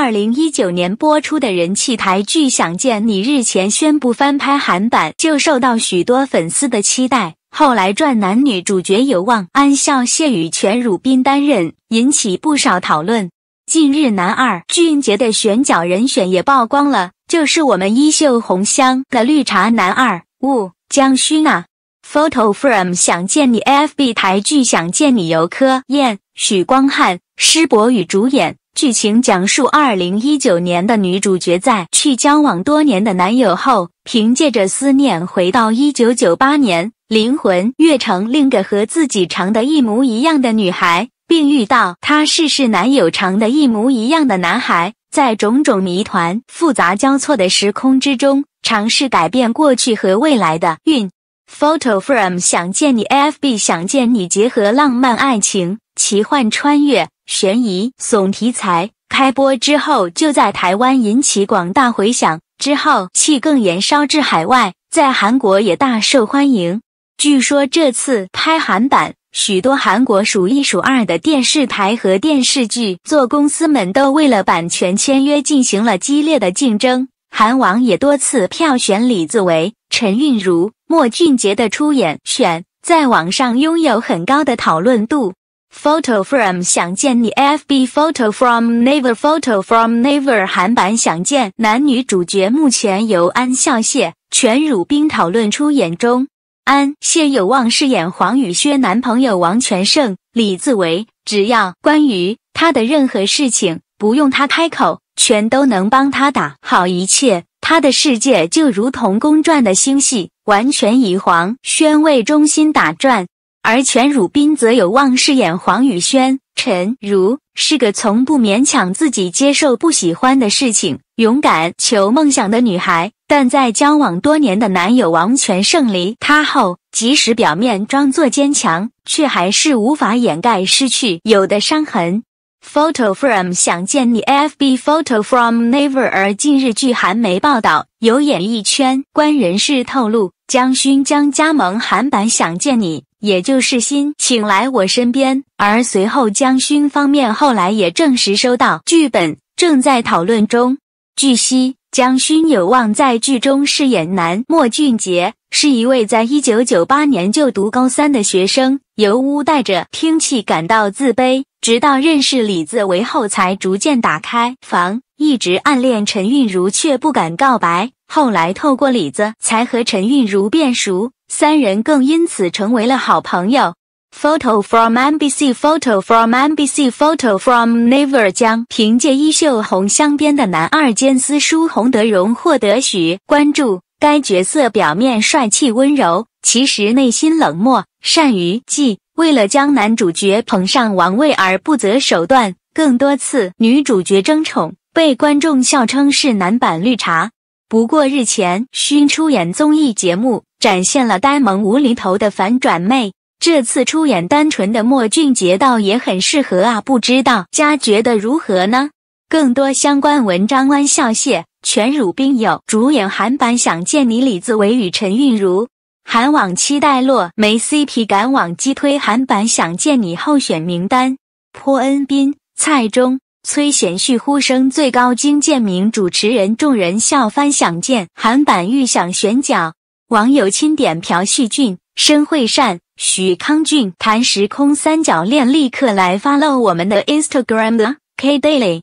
二零一九年播出的人气台剧《想见你》日前宣布翻拍韩版，就受到许多粉丝的期待。后来传男女主角有望安孝燮与全汝彬担任，引起不少讨论。近日男二俊杰的选角人选也曝光了，就是我们衣袖红香的绿茶男二吴江勋娜。Photo from《想见你》F.B. 台剧《想见你》由柯燕、许光汉、施柏宇主演。剧情讲述二零一九年的女主角在去交往多年的男友后，凭借着思念回到一九九八年，灵魂跃成另一个和自己长得一模一样的女孩，并遇到她世世男友长得一模一样的男孩，在种种谜团复杂交错的时空之中，尝试改变过去和未来的运。Photo Frame 想见你 A F B 想见你，结合浪漫爱情、奇幻穿越、悬疑、悚题材，开播之后就在台湾引起广大回响，之后气更延烧至海外，在韩国也大受欢迎。据说这次拍韩版，许多韩国数一数二的电视台和电视剧做公司们都为了版权签约进行了激烈的竞争。韩王也多次票选李子维、陈韵如、莫俊杰的出演选，在网上拥有很高的讨论度。photo from 想见你 fb photo from n e v e r photo from n e v e r 韩版《想见》男女主角目前由安孝燮、全汝彬讨论出演中，安谢燮有望饰演黄宇轩男朋友王全胜。李子维只要关于他的任何事情，不用他开口。全都能帮他打好一切，他的世界就如同公转的星系，完全以黄轩为中心打转。而全汝彬则有望饰演黄宇轩。陈如是个从不勉强自己接受不喜欢的事情，勇敢求梦想的女孩。但在交往多年的男友王全胜离她后，即使表面装作坚强，却还是无法掩盖失去有的伤痕。Photo f r o m 想见你，F B Photo f r o m Never。而近日据韩媒报道，有演艺圈官人士透露，姜勋将加盟韩版《想见你》，也就是新请来我身边。而随后姜勋方面后来也证实收到剧本，正在讨论中。据悉。江勋有望在剧中饰演男莫俊杰，是一位在一九九八年就读高三的学生。由屋带着听气感到自卑，直到认识李子为后才逐渐打开房，一直暗恋陈韵如却不敢告白，后来透过李子才和陈韵如变熟，三人更因此成为了好朋友。Photo from NBC. Photo from NBC. Photo from n e v e r 将凭借一秀红镶边的男二兼私淑洪德荣获得许关注。该角色表面帅气温柔，其实内心冷漠，善于计。为了将男主角捧上王位而不择手段，更多次女主角争宠，被观众笑称是男版绿茶。不过日前勋出演综艺节目，展现了呆萌无厘头的反转妹。这次出演单纯的莫俊杰倒也很适合啊，不知道家觉得如何呢？更多相关文章，欢笑谢全汝冰有主演韩版《想见你》，李子维与陈韵如。韩网期待落梅 CP，赶往击推韩版《想见你》候选名单：坡恩斌、蔡中、崔贤旭呼声最高，金建明主持人，众人笑翻《想见》，韩版预想选角，网友钦点朴叙俊、申惠善。许康俊谈时空三角恋，立刻来 follow 我们的 Instagram 啦，K Daily。